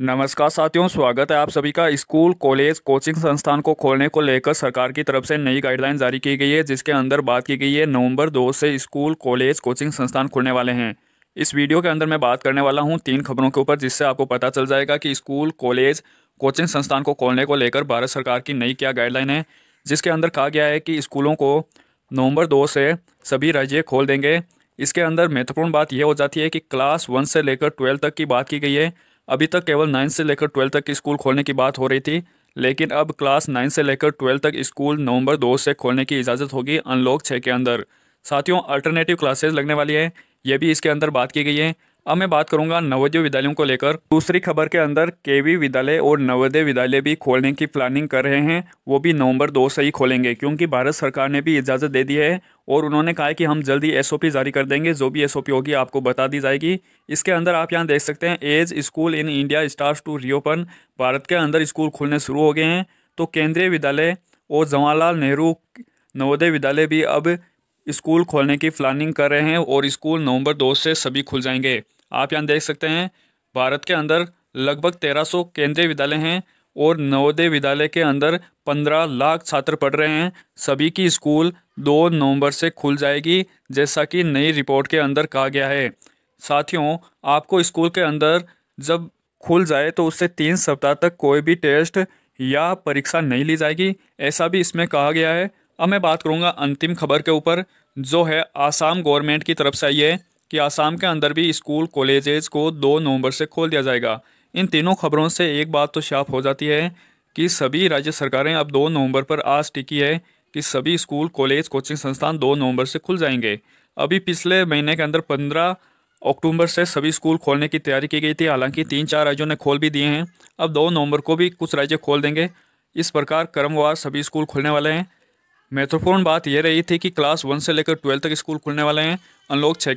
नमस्कार साथियों स्वागत है आप सभी का स्कूल कॉलेज कोचिंग संस्थान को खोलने को लेकर सरकार की तरफ से नई गाइडलाइन जारी की गई है जिसके अंदर बात की गई है नवंबर दो से स्कूल कॉलेज कोचिंग संस्थान खुलने वाले हैं इस वीडियो के अंदर मैं बात करने वाला हूं तीन खबरों के ऊपर जिससे आपको पता चल जाएगा कि स्कूल कॉलेज कोचिंग संस्थान को खोलने को लेकर भारत सरकार की नई क्या गाइडलाइन है जिसके अंदर कहा गया है कि स्कूलों को नवम्बर दो से सभी राज्य खोल देंगे इसके अंदर महत्वपूर्ण बात यह हो जाती है कि क्लास वन से लेकर ट्वेल्व तक की बात की गई है अभी तक केवल नाइन्थ से लेकर ट्वेल्थ तक स्कूल खोलने की बात हो रही थी लेकिन अब क्लास नाइन से लेकर ट्वेल्थ तक स्कूल नवंबर दो से खोलने की इजाज़त होगी अनलॉक छः के अंदर साथियों अल्टरनेटिव क्लासेज लगने वाली है ये भी इसके अंदर बात की गई है अब मैं बात करूंगा नवोदय विद्यालयों को लेकर दूसरी खबर के अंदर केवी विद्यालय और नवोदय विद्यालय भी खोलने की प्लानिंग कर रहे हैं वो भी नवंबर दो से ही खोलेंगे क्योंकि भारत सरकार ने भी इजाज़त दे दी है और उन्होंने कहा है कि हम जल्दी एसओपी जारी कर देंगे जो भी एसओपी होगी आपको बता दी जाएगी इसके अंदर आप यहाँ देख सकते हैं as school in India starts to reopen Bharat के अंदर स्कूल खुलने शुरू हो गए हैं तो केंद्रीय विद्यालय और जवाहरलाल नेहरू नवोदय विद्यालय भी अब स्कूल खोलने की प्लानिंग कर रहे हैं और स्कूल नवंबर दो से सभी खुल जाएंगे आप यहाँ देख सकते हैं भारत के अंदर लगभग 1300 केंद्रीय विद्यालय हैं और नवोदय विद्यालय के अंदर 15 लाख छात्र पढ़ रहे हैं सभी की स्कूल 2 नवंबर से खुल जाएगी जैसा कि नई रिपोर्ट के अंदर कहा गया है साथियों आपको स्कूल के अंदर जब खुल जाए तो उससे तीन सप्ताह तक कोई भी टेस्ट या परीक्षा नहीं ली जाएगी ऐसा भी इसमें कहा गया है अब मैं बात करूंगा अंतिम खबर के ऊपर जो है आसाम गवर्नमेंट की तरफ से आई है कि आसाम के अंदर भी स्कूल कॉलेजेज को दो नवंबर से खोल दिया जाएगा इन तीनों खबरों से एक बात तो साफ हो जाती है कि सभी राज्य सरकारें अब दो नवंबर पर आज टिकी है कि सभी स्कूल कॉलेज कोचिंग संस्थान दो नवंबर से खुल जाएंगे अभी पिछले महीने के अंदर पंद्रह अक्टूबर से सभी स्कूल खोलने की तैयारी की गई थी हालांकि तीन चार राज्यों ने खोल भी दिए हैं अब दो नवंबर को भी कुछ राज्य खोल देंगे इस प्रकार क्रमवार सभी स्कूल खुलने वाले हैं महत्वपूर्ण बात यह रही थी कि क्लास वन से लेकर ट्वेल्थ तक स्कूल खुलने वाले हैं अनलॉक छः